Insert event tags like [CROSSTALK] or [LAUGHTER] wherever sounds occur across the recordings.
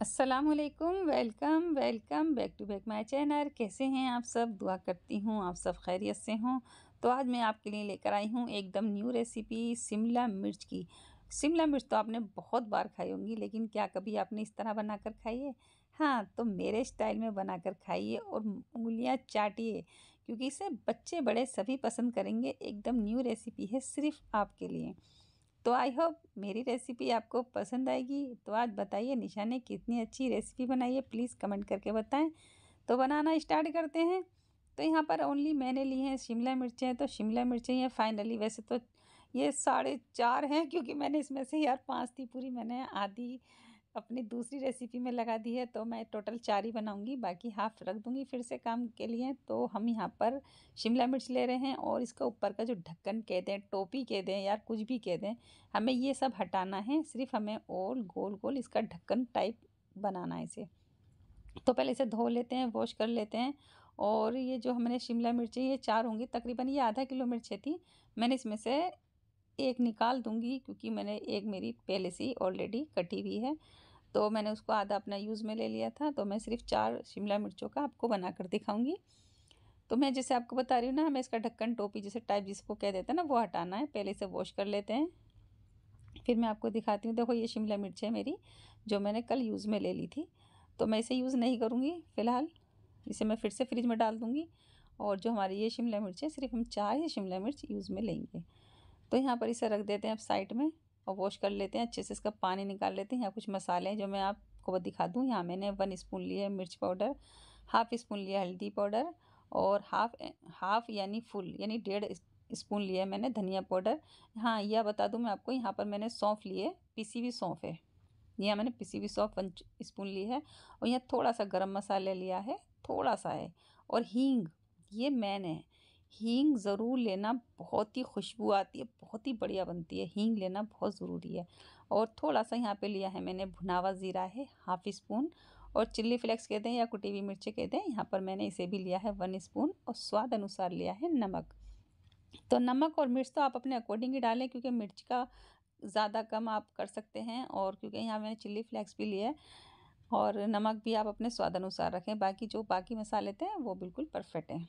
अस्सलाम welcome welcome back to back my channel कैसे हैं आप सब दुआ करती हूँ आप सब खैरियत से हों तो आज मैं आपके लिए लेकर आई हूँ एकदम न्यू रेसिपी शिमला मिर्च की शिमला मिर्च तो आपने बहुत बार खाई होंगी लेकिन क्या कभी आपने इस तरह बनाकर खाई है हाँ तो मेरे स्टाइल में बनाकर खाइए और उंगलियाँ चाटिए क्योंकि इसे बच्चे बड़े सभी पसंद करेंगे एकदम न्यू रेसिपी है सिर्फ आपके लिए तो आई होप मेरी रेसिपी आपको पसंद आएगी तो आज बताइए निशा ने कितनी अच्छी रेसिपी बनाई है प्लीज़ कमेंट करके बताएं तो बनाना स्टार्ट करते हैं तो यहाँ पर ओनली मैंने ली हैं शिमला मिर्चें तो शिमला मिर्चें ये फाइनली वैसे तो ये साढ़े चार हैं क्योंकि मैंने इसमें से यार पाँच थी पूरी मैंने आधी अपनी दूसरी रेसिपी में लगा दी है तो मैं टोटल चार ही बनाऊंगी बाकी हाफ़ रख दूंगी फिर से काम के लिए तो हम यहाँ पर शिमला मिर्च ले रहे हैं और इसका ऊपर का जो ढक्कन कह दें टोपी कह दें यार कुछ भी कह दें हमें ये सब हटाना है सिर्फ हमें और गोल गोल इसका ढक्कन टाइप बनाना है इसे तो पहले इसे धो लेते हैं वॉश कर लेते हैं और ये जो हमने शिमला मिर्चें ये चार होंगी तकरीबन ये आधा किलो मिर्चें थी मैंने इसमें से एक निकाल दूँगी क्योंकि मैंने एक मेरी पहले से ही ऑलरेडी कटी हुई है तो मैंने उसको आधा अपना यूज़ में ले लिया था तो मैं सिर्फ चार शिमला मिर्चों का आपको बना कर दिखाऊँगी तो मैं जैसे आपको बता रही हूँ ना हमें इसका ढक्कन टोपी जैसे टाइप जिसको कह देते हैं ना वो हटाना है पहले से वॉश कर लेते हैं फिर मैं आपको दिखाती हूँ देखो ये शिमला मिर्च है मेरी जो मैंने कल यूज़ में ले ली थी तो मैं इसे यूज़ नहीं करूँगी फ़िलहाल इसे मैं फिर से फ्रिज में डाल दूँगी और जो हमारी ये शिमला मिर्च है सिर्फ हम चार ही शिमला मिर्च यूज़ में लेंगे तो यहाँ पर इसे रख देते हैं आप साइड में और वॉश कर लेते हैं अच्छे से इसका पानी निकाल लेते हैं यहाँ कुछ मसाले हैं जो मैं आपको दिखा दूँ यहाँ मैंने वन स्पून लिया है मिर्च पाउडर हाफ़ स्पून लिया हल्दी पाउडर और हाफ हाफ यानी फुल यानी डेढ़ स्पून लिया है मैंने धनिया पाउडर हाँ यह बता दूँ मैं आपको यहाँ पर मैंने सौंफ लिए पीसी हुई सौंफ है यहाँ मैंने पीसी हुई सौंफ वन स्पून ली है और यहाँ थोड़ा सा गर्म मसाला लिया है थोड़ा सा है और हींग ये मैन है हींग ज़रूर लेना बहुत ही खुशबू आती है बहुत ही बढ़िया बनती है हींग लेना बहुत ज़रूरी है और थोड़ा सा यहाँ पे लिया है मैंने भुनावा ज़ीरा है हाफ़ स्पून और चिल्ली फ्लेक्स कहते हैं या कुटी हुई मिर्ची कहते हैं यहाँ पर मैंने इसे भी लिया है वन स्पून और स्वाद अनुसार लिया है नमक तो नमक और मिर्च तो आप अपने अकॉर्डिंग ही डालें क्योंकि मिर्च का ज़्यादा कम आप कर सकते हैं और क्योंकि यहाँ मैंने चिल्ली फ्लेक्स भी लिया है और नमक भी आप अपने स्वाद अनुसार रखें बाकी जो बाकी मसाले थे वो बिल्कुल परफेक्ट हैं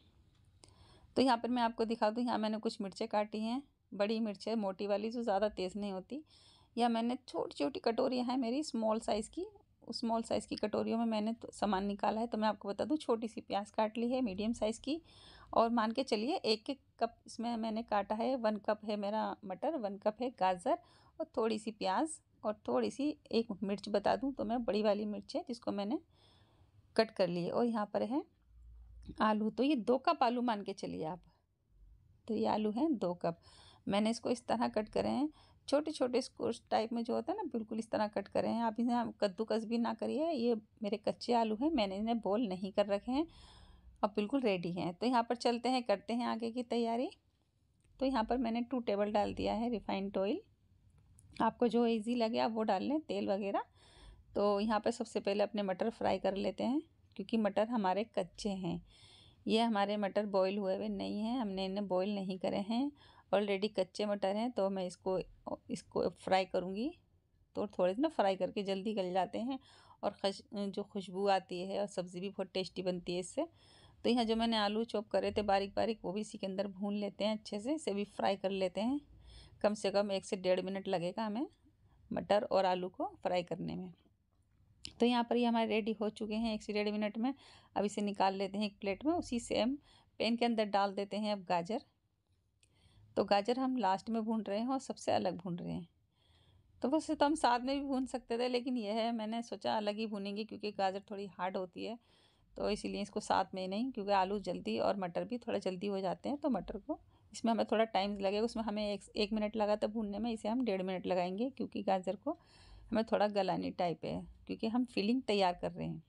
तो यहाँ पर मैं आपको दिखा दूँ यहाँ मैंने कुछ मिर्चें काटी हैं बड़ी मिर्चें मोटी वाली जो ज़्यादा तेज़ नहीं होती या मैंने छोटी छोटी कटोरियाँ हैं मेरी स्मॉल साइज़ की स्मॉल साइज़ की कटोरियों में मैंने तो सामान निकाला है तो मैं आपको बता दूँ छोटी सी प्याज काट ली है मीडियम साइज़ की और मान के चलिए एक एक कप इसमें मैंने काटा है वन कप है मेरा मटर वन कप है गाजर और थोड़ी सी प्याज और थोड़ी सी एक मिर्च बता दूँ तो मैं बड़ी वाली मिर्च है जिसको मैंने कट कर ली है और यहाँ पर है आलू तो ये दो कप आलू मान के चलिए आप तो ये आलू हैं दो कप मैंने इसको इस तरह कट करे हैं छोटे छोटे स्कोर्स टाइप में जो होता है ना बिल्कुल इस तरह कट करे हैं आप इन्हें कद्दूकस भी ना करिए ये मेरे कच्चे आलू हैं मैंने इन्हें बॉल नहीं कर रखे हैं अब बिल्कुल रेडी हैं तो यहाँ पर चलते हैं करते हैं आगे की तैयारी तो यहाँ पर मैंने टू टेबल डाल दिया है रिफाइंड ऑयल आपको जो ईजी लगे आप वो डाल लें तेल वगैरह तो यहाँ पर सबसे पहले अपने मटर फ्राई कर लेते हैं क्योंकि मटर हमारे कच्चे हैं ये हमारे मटर बॉईल हुए हुए नहीं हैं हमने इन्हें बॉईल नहीं करे हैं ऑलरेडी कच्चे मटर हैं तो मैं इसको इसको फ्राई करूँगी तो थोड़े से ना फ्राई करके जल्दी गल जाते हैं और खश जो खुशबू आती है और सब्ज़ी भी बहुत टेस्टी बनती है इससे तो यहाँ जो मैंने आलू चॉप करे थे बारीक बारीक वो भी इसी के अंदर भून लेते हैं अच्छे से इसे भी फ्राई कर लेते हैं कम से कम एक से डेढ़ मिनट लगेगा हमें मटर और आलू को फ्राई करने में तो यहाँ पर ये यह हमारे रेडी हो चुके हैं एक से डेढ़ मिनट में अब इसे निकाल लेते हैं एक प्लेट में उसी सेम पेन के अंदर डाल देते हैं अब गाजर तो गाजर हम लास्ट में भून रहे हैं और सबसे अलग भून रहे हैं तो वैसे तो हम साथ में भी भून सकते थे लेकिन यह है मैंने सोचा अलग ही भूनेंगे क्योंकि गाजर थोड़ी हार्ड होती है तो इसीलिए इसको साथ में ही नहीं क्योंकि आलू जल्दी और मटर भी थोड़ा जल्दी हो जाते हैं तो मटर को इसमें हमें थोड़ा टाइम लगेगा उसमें हमें एक एक मिनट लगा था भूनने में इसे हम डेढ़ मिनट लगाएंगे क्योंकि गाजर को हमें थोड़ा गलानी टाइप है क्योंकि हम फीलिंग तैयार कर रहे हैं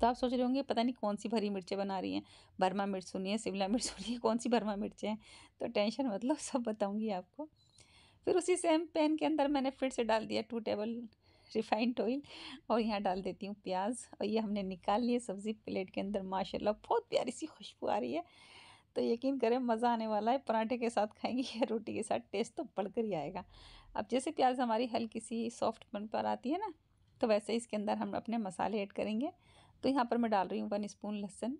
तो आप सोच रहे होंगे पता नहीं कौन सी भरी मिर्चें बना रही हैं भरमा मिर्च सुनिए शिमला मिर्च सुनिए कौन सी भरमा मिर्चें हैं तो टेंशन मतलब सब बताऊँगी आपको फिर उसी सेम पैन के अंदर मैंने फिर से डाल दिया टू टेबल रिफाइंड ऑयल और यहाँ डाल देती हूँ प्याज और ये हमने निकाल लिए सब्ज़ी प्लेट के अंदर माशाल्लाह बहुत प्यारी सी खुशबू आ रही है तो यकीन करें मज़ा आने वाला है पराठे के साथ खाएंगे या रोटी के साथ टेस्ट तो बढ़कर ही आएगा अब जैसे प्याज हमारी हल्की सी सॉफ्ट बन पर आती है ना तो वैसे इसके अंदर हम अपने मसाले ऐड करेंगे तो यहाँ पर मैं डाल रही हूँ वन स्पून लहसुन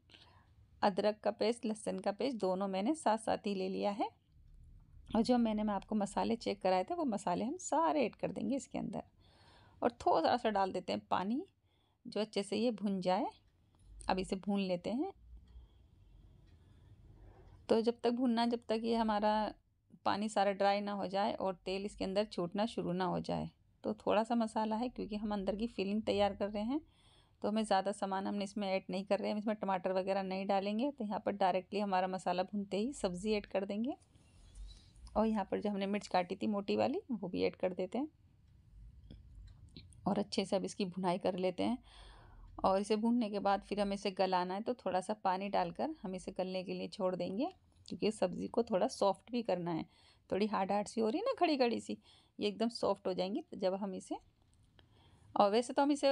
अदरक का पेस्ट लहसुन का पेस्ट दोनों मैंने साथ साथ ही ले लिया है और जो मैंने मैं आपको मसाले चेक कराए थे वो मसाले हम सारे ऐड कर देंगे इसके अंदर और थोड़ा सा डाल देते हैं पानी जो अच्छे से ये भुन जाए अब इसे भून लेते हैं तो जब तक भूनना जब तक ये हमारा पानी सारा ड्राई ना हो जाए और तेल इसके अंदर छूटना शुरू ना हो जाए तो थोड़ा सा मसाला है क्योंकि हम अंदर की फिलिंग तैयार कर रहे हैं तो हमें ज़्यादा सामान हमने इसमें ऐड नहीं कर रहे हैं इसमें टमाटर वगैरह नहीं डालेंगे तो यहाँ पर डायरेक्टली हमारा मसाला भुनते ही सब्ज़ी ऐड कर देंगे और यहाँ पर जो हमने मिर्च काटी थी मोटी वाली वो भी ऐड कर देते हैं और अच्छे से अब इसकी भुनाई कर लेते हैं और इसे भूनने के बाद फिर हमें इसे गलाना है तो थोड़ा सा पानी डालकर हम इसे गलने के लिए छोड़ देंगे क्योंकि सब्ज़ी को थोड़ा सॉफ्ट भी करना है थोड़ी हार्ड हार्ड सी हो रही है ना खड़ी खड़ी सी ये एकदम सॉफ्ट हो जाएंगी तो जब हम इसे और वैसे तो हम इसे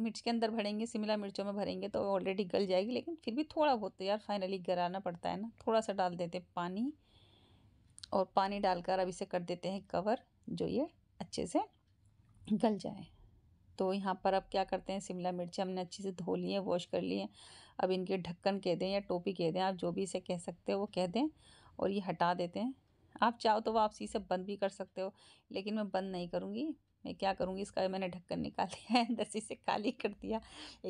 मिर्च के अंदर भरेंगे शिमला मिर्चों में भरेंगे तो ऑलरेडी गल जाएगी लेकिन फिर भी थोड़ा बहुत तो यार फाइनली गलाना पड़ता है ना थोड़ा सा डाल देते हैं पानी और पानी डालकर अब इसे कर देते हैं कवर जो ये अच्छे से गल जाए तो यहाँ पर अब क्या करते हैं शिमला मिर्च हमने अच्छे से धो लिए वॉश कर लिए अब इनके ढक्कन कह दें या टोपी कह दें आप जो भी इसे कह सकते हो वो कह दें और ये हटा देते हैं आप चाहो तो वापसी से बंद भी कर सकते हो लेकिन मैं बंद नहीं करूँगी मैं क्या करूँगी इसका मैंने ढक्कन निकाल दिया है अंदर से खाली कर दिया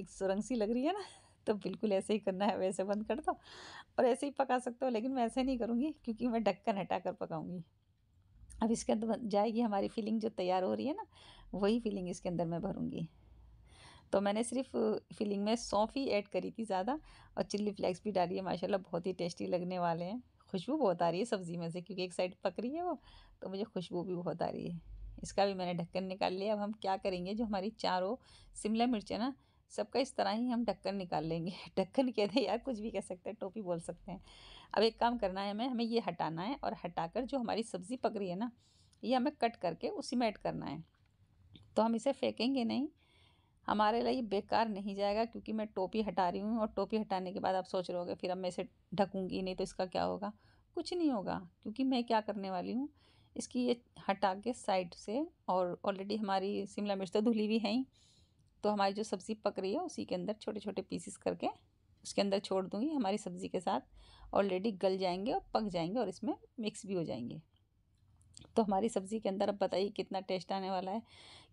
एक सुरंग सी लग रही है ना तो बिल्कुल ऐसे ही करना है वैसे बंद कर दो और ऐसे ही पका सकते हो लेकिन मैं ऐसे नहीं करूँगी क्योंकि मैं ढक्कन हटा कर पकाऊँगी अब इसके अंदर जाएगी हमारी फीलिंग जो तैयार हो रही है ना वही फीलिंग इसके अंदर मैं भरूंगी तो मैंने सिर्फ फीलिंग में सौंफ ही ऐड करी थी ज़्यादा और चिल्ली फ्लेक्स भी डाली है माशाल्लाह बहुत ही टेस्टी लगने वाले हैं खुशबू बहुत आ रही है सब्ज़ी में से क्योंकि एक साइड पक रही है वो तो मुझे खुशबू भी बहुत आ रही है इसका भी मैंने ढक्कन निकाल लिया अब हम क्या करेंगे जो हमारी चारों शिमला मिर्च है ना सबका इस तरह ही हम ढक्कन निकाल लेंगे [LAUGHS] ढक्कन कहते हैं यार कुछ भी कह सकते हैं टोपी बोल सकते हैं अब एक काम करना है हमें हमें ये हटाना है और हटाकर जो हमारी सब्ज़ी पक रही है ना ये हमें कट करके उसी में ऐड करना है तो हम इसे फेंकेंगे नहीं हमारे लिए बेकार नहीं जाएगा क्योंकि मैं टोपी हटा रही हूँ और टोपी हटाने के बाद आप सोच रहे हो फिर अब मैं इसे ढकूँगी नहीं तो इसका क्या होगा कुछ नहीं होगा क्योंकि मैं क्या करने वाली हूँ इसकी ये हटा के साइड से और ऑलरेडी हमारी शिमला मिर्च तो धुली हुई है ही तो हमारी जो सब्ज़ी पक रही है उसी के अंदर छोटे छोटे पीसीस करके उसके अंदर छोड़ दूँगी हमारी सब्ज़ी के साथ ऑलरेडी गल जाएंगे और पक जाएंगे और इसमें मिक्स भी हो जाएंगे तो हमारी सब्ज़ी के अंदर अब बताइए कितना टेस्ट आने वाला है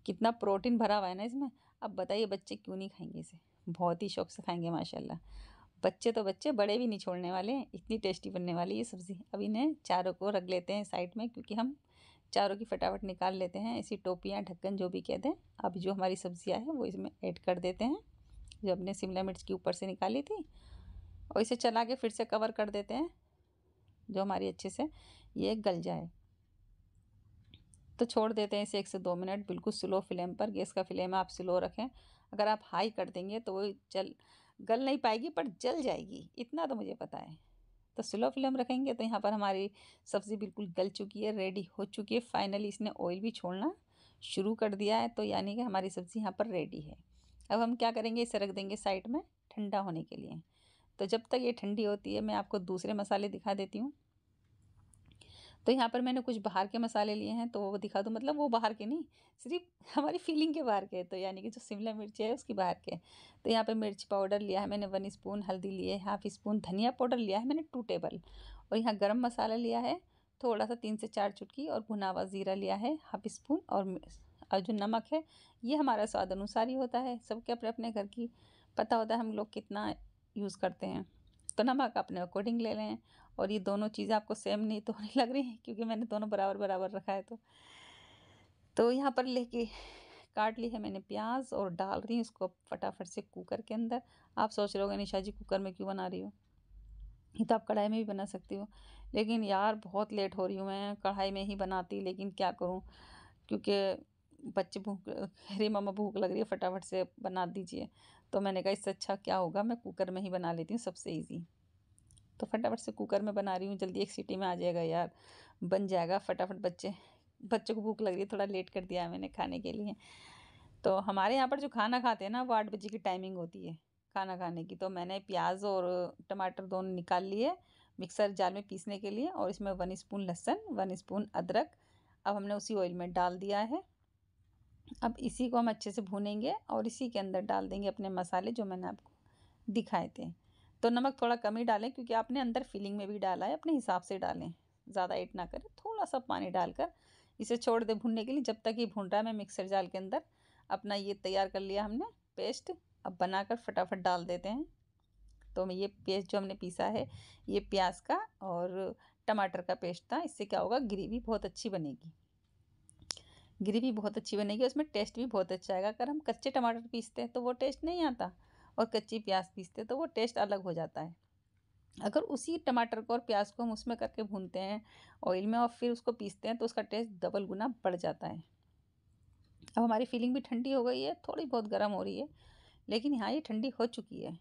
कितना प्रोटीन भरा हुआ है ना इसमें अब बताइए बच्चे क्यों नहीं खाएंगे इसे बहुत ही शौक से खाएंगे माशाल्लाह बच्चे तो बच्चे बड़े भी नहीं छोड़ने वाले इतनी टेस्टी बनने वाली ये सब्ज़ी अब इन्हें चारों को रख लेते हैं साइड में क्योंकि हम चारों की फटाफट निकाल लेते हैं ऐसी टोपियाँ ढक्कन जो भी कहते हैं अब जो हमारी सब्जियाँ हैं वो इसमें ऐड कर देते हैं जो हमने शिमला मिर्च के ऊपर से निकाली थी और इसे चला के फिर से कवर कर देते हैं जो हमारी अच्छे से ये गल जाए तो छोड़ देते हैं इसे एक से दो मिनट बिल्कुल स्लो फ्लेम पर गैस का फ्लेम आप स्लो रखें अगर आप हाई कर देंगे तो वो जल गल नहीं पाएगी पर जल जाएगी इतना तो मुझे पता है तो स्लो फ्लेम रखेंगे तो यहाँ पर हमारी सब्ज़ी बिल्कुल गल चुकी है रेडी हो चुकी है फाइनली इसने ऑयल भी छोड़ना शुरू कर दिया है तो यानी कि हमारी सब्ज़ी यहाँ पर रेडी है अब हम क्या करेंगे इसे रख देंगे साइड में ठंडा होने के लिए तो जब तक ये ठंडी होती है मैं आपको दूसरे मसाले दिखा देती हूँ तो यहाँ पर मैंने कुछ बाहर के मसाले लिए हैं तो वो दिखा दूँ मतलब वो बाहर के नहीं सिर्फ हमारी फीलिंग के बाहर के तो यानी कि जो शिमला मिर्च है उसकी बाहर के तो यहाँ पर मिर्च पाउडर लिया है मैंने वन स्पून हल्दी लिए हाफ स्पून धनिया पाउडर लिया है मैंने टू टेबल और यहाँ गर्म मसाला लिया है थोड़ा सा तीन से चार चुटकी और भुना हुआ ज़ीरा लिया है हाफ स्पून और और जो नमक है ये हमारा स्वाद अनुसार ही होता है सबके अपने अपने घर की पता होता है हम लोग कितना यूज़ करते हैं तो नमक अपने अकॉर्डिंग ले लें और ये दोनों चीज़ें आपको सेम नहीं तो नहीं [LAUGHS] लग रही हैं क्योंकि मैंने दोनों बराबर बराबर रखा है तो तो यहाँ पर लेके काट ली है मैंने प्याज और डाल रही हूँ इसको फटाफट से कुकर के अंदर आप सोच रहे हो निशा जी कुकर में क्यों बना रही हो ये तो आप कढ़ाई में भी बना सकती हो लेकिन यार बहुत लेट हो रही हूँ मैं कढ़ाई में ही बनाती लेकिन क्या करूँ क्योंकि बच्चे भूख अरे मामा भूख लग रही है फटाफट से बना दीजिए तो मैंने कहा इससे अच्छा क्या होगा मैं कुकर में ही बना लेती हूँ सबसे ईजी तो फटाफट से कुकर में बना रही हूँ जल्दी एक सीटी में आ जाएगा यार बन जाएगा फटाफट बच्चे बच्चों को भूख लग रही है थोड़ा लेट कर दिया है मैंने खाने के लिए तो हमारे यहाँ पर जो खाना खाते हैं ना वो आठ बजे की टाइमिंग होती है खाना खाने की तो मैंने प्याज और टमाटर दोनों निकाल लिए मिक्सर जाल में पीसने के लिए और इसमें वन स्पून लहसुन वन स्पून अदरक अब हमने उसी ऑयल में डाल दिया है अब इसी को हम अच्छे से भूनेंगे और इसी के अंदर डाल देंगे अपने मसाले जो मैंने आपको दिखाए थे तो नमक थोड़ा कम ही डालें क्योंकि आपने अंदर फिलिंग में भी डाला है अपने हिसाब से डालें ज़्यादा ऐड ना करें थोड़ा सा पानी डालकर इसे छोड़ दें भुनने के लिए जब तक ये भुन रहा है मैं मिक्सर जाल के अंदर अपना ये तैयार कर लिया हमने पेस्ट अब बनाकर फटाफट डाल देते हैं तो मैं ये पेस्ट जो हमने पीसा है ये प्याज का और टमाटर का पेस्ट था इससे क्या होगा ग्रेवी बहुत अच्छी बनेगी ग्रेवी बहुत अच्छी बनेगी उसमें टेस्ट भी बहुत अच्छा आएगा अगर हम कच्चे टमाटर पीसते हैं तो वो टेस्ट नहीं आता और कच्ची प्याज पीसते तो वो टेस्ट अलग हो जाता है अगर उसी टमाटर को और प्याज को हम उसमें करके भूनते हैं ऑयल में और फिर उसको पीसते हैं तो उसका टेस्ट डबल गुना बढ़ जाता है अब हमारी फीलिंग भी ठंडी हो गई है थोड़ी बहुत गर्म हो रही है लेकिन हाँ ये ठंडी हो चुकी है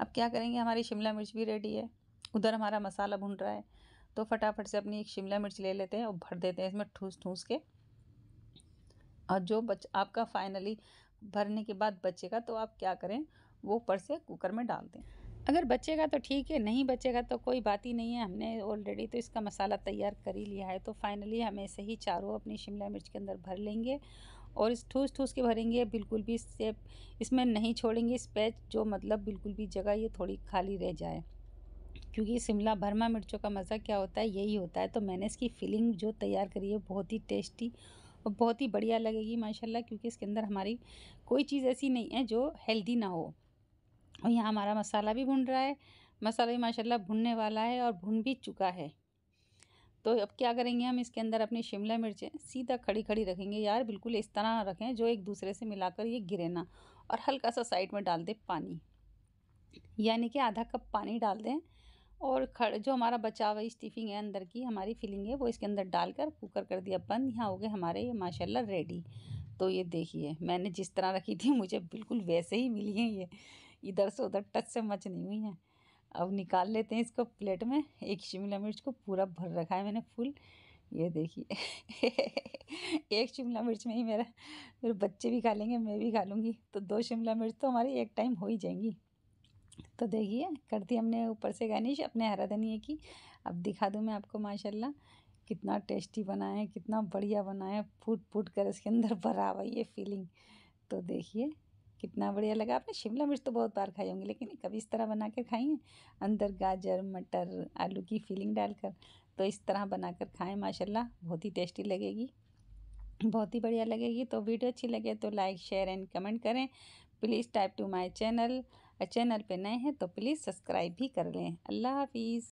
अब क्या करेंगे हमारी शिमला मिर्च भी रेडी है उधर हमारा मसाला भून रहा है तो फटाफट से अपनी एक शिमला मिर्च ले लेते हैं और भर देते हैं इसमें ठूस ठूस के और जो बच आपका फाइनली भरने के बाद बचेगा तो आप क्या करें वो ऊपर से कुकर में डाल दें अगर बचेगा तो ठीक है नहीं बचेगा तो कोई बात ही नहीं है हमने ऑलरेडी तो इसका मसाला तैयार कर ही लिया है तो फाइनली हम ऐसे ही चारों अपनी शिमला मिर्च के अंदर भर लेंगे और इस ठूस ठूस के भरेंगे बिल्कुल भी इससे इसमें नहीं छोड़ेंगे पैच जो मतलब बिल्कुल भी जगह ये थोड़ी खाली रह जाए क्योंकि शिमला भरमा मिर्चों का मज़ा क्या होता है यही होता है तो मैंने इसकी फीलिंग जो तैयार करी है बहुत ही टेस्टी और बहुत ही बढ़िया लगेगी माशाल्लाह क्योंकि इसके अंदर हमारी कोई चीज़ ऐसी नहीं है जो हेल्दी ना हो और यहाँ हमारा मसाला भी भुन रहा है मसाला भी माशाला भुनने वाला है और भुन भी चुका है तो अब क्या करेंगे हम इसके अंदर अपनी शिमला मिर्चें सीधा खड़ी खड़ी रखेंगे यार बिल्कुल इस तरह रखें जो एक दूसरे से मिलाकर ये गिरे ना और हल्का सा साइड में डाल दें पानी यानी कि आधा कप पानी डाल दें और खड़ जो हमारा बचा हुआ स्टिफिंग है अंदर की हमारी फिलिंग है वो इसके अंदर डालकर कुकर कर दिया बंद यहाँ हो गए हमारे ये माशाल्लाह रेडी तो ये देखिए मैंने जिस तरह रखी थी मुझे बिल्कुल वैसे ही मिली है ये इधर से उधर टच से मच नहीं हुई हैं अब निकाल लेते हैं इसको प्लेट में एक शिमला मिर्च को पूरा भर रखा है मैंने फुल ये देखिए [LAUGHS] एक शिमला मिर्च में ही मेरा मेरे बच्चे भी खा लेंगे मैं भी खा लूँगी तो दो शिमला मिर्च तो हमारी एक टाइम हो ही जाएंगी तो देखिए कर दी हमने ऊपर से गार्निश अपने हरा धनिए की अब दिखा दूँ मैं आपको माशाल्लाह कितना टेस्टी बना है कितना बढ़िया बना है फूट फूट कर इसके अंदर भरा हुआ ये फीलिंग तो देखिए कितना बढ़िया लगा आपने शिमला मिर्च तो बहुत बार खाई होंगी लेकिन कभी इस तरह बना कर खाई हैं अंदर गाजर मटर आलू की फीलिंग डालकर तो इस तरह बनाकर खाएँ माशाल्लाह बहुत ही टेस्टी लगेगी बहुत ही बढ़िया लगेगी तो वीडियो अच्छी लगे तो लाइक शेयर एंड कमेंट करें please type to my channel और चैनल पे नए हैं तो प्लीज़ सब्सक्राइब भी कर लें अल्लाह हाफिज़